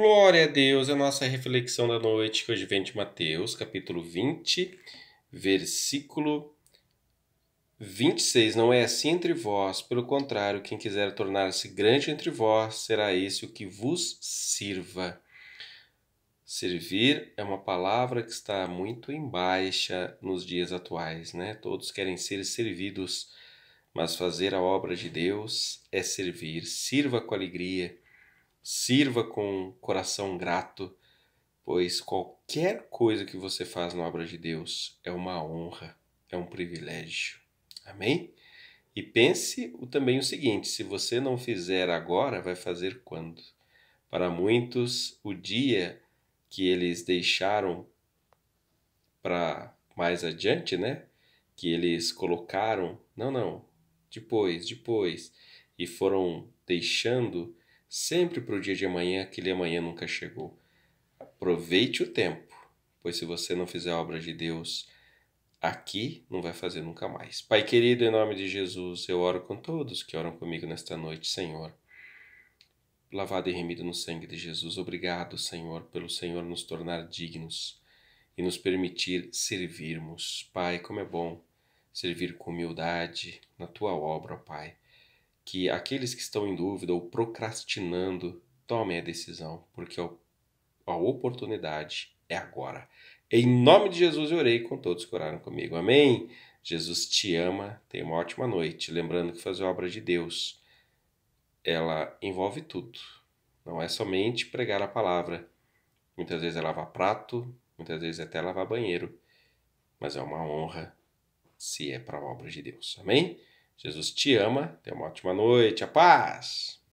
Glória a Deus, a nossa reflexão da noite, que hoje vem de Mateus, capítulo 20, versículo 26. Não é assim entre vós, pelo contrário, quem quiser tornar-se grande entre vós, será esse o que vos sirva. Servir é uma palavra que está muito em baixa nos dias atuais, né? Todos querem ser servidos, mas fazer a obra de Deus é servir. Sirva com alegria Sirva com coração grato, pois qualquer coisa que você faz na obra de Deus é uma honra, é um privilégio. Amém? E pense também o seguinte: se você não fizer agora, vai fazer quando? Para muitos, o dia que eles deixaram para mais adiante, né? Que eles colocaram, não, não, depois, depois, e foram deixando sempre para o dia de amanhã, aquele amanhã nunca chegou. Aproveite o tempo, pois se você não fizer a obra de Deus aqui, não vai fazer nunca mais. Pai querido, em nome de Jesus, eu oro com todos que oram comigo nesta noite, Senhor. Lavado e remido no sangue de Jesus, obrigado, Senhor, pelo Senhor nos tornar dignos e nos permitir servirmos. Pai, como é bom servir com humildade na tua obra, Pai que aqueles que estão em dúvida ou procrastinando tomem a decisão, porque a oportunidade é agora. Em nome de Jesus eu orei com todos que oraram comigo. Amém? Jesus te ama, tenha uma ótima noite. Lembrando que fazer a obra de Deus, ela envolve tudo. Não é somente pregar a palavra. Muitas vezes é lavar prato, muitas vezes é até lavar banheiro. Mas é uma honra se é para a obra de Deus. Amém? Jesus te ama. Tenha uma ótima noite. A paz.